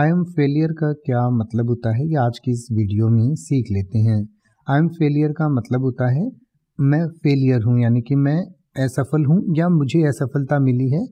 I am failure का क्या मतलब होता है ये आज की इस वीडियो में सीख लेते हैं आई एम फेलियर का मतलब होता है मैं फेलियर हूँ यानी कि मैं असफल हूँ या मुझे असफलता मिली है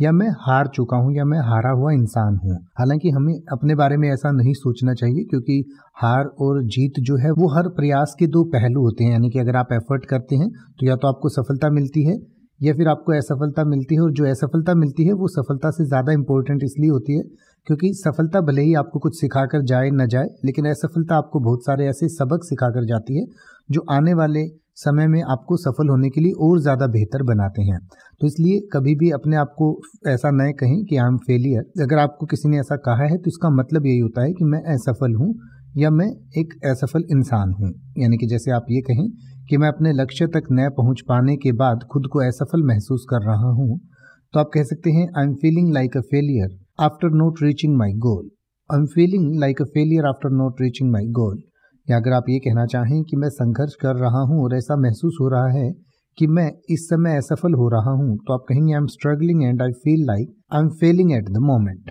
या मैं हार चुका हूँ या मैं हारा हुआ इंसान हूँ हालांकि हमें अपने बारे में ऐसा नहीं सोचना चाहिए क्योंकि हार और जीत जो है वो हर प्रयास के दो पहलू होते हैं यानी कि अगर आप एफर्ट करते हैं तो या तो आपको सफलता मिलती है या फिर आपको असफलता मिलती है और जो असफलता मिलती है वो सफलता से ज़्यादा इम्पोर्टेंट इसलिए होती है क्योंकि सफलता भले ही आपको कुछ सिखा कर जाए ना जाए लेकिन असफलता आपको बहुत सारे ऐसे सबक सिखा कर जाती है जो आने वाले समय में आपको सफल होने के लिए और ज़्यादा बेहतर बनाते हैं तो इसलिए कभी भी अपने आप को ऐसा न कहें कि आई एम फेलियर अगर आपको किसी ने ऐसा कहा है तो इसका मतलब यही होता है कि मैं असफल हूँ या मैं एक असफल इंसान हूँ यानी कि जैसे आप ये कहें कि मैं अपने लक्ष्य तक न पहुंच पाने के बाद खुद को असफल महसूस कर रहा हूं, तो आप कह सकते हैं I am feeling like a failure after not reaching my goal I am feeling like a failure after not reaching my goal या अगर आप ये कहना चाहें कि मैं संघर्ष कर रहा हूँ और ऐसा महसूस हो रहा है कि मैं इस समय असफल हो रहा हूँ तो आप कहेंगे I am struggling and I feel like I am failing at the moment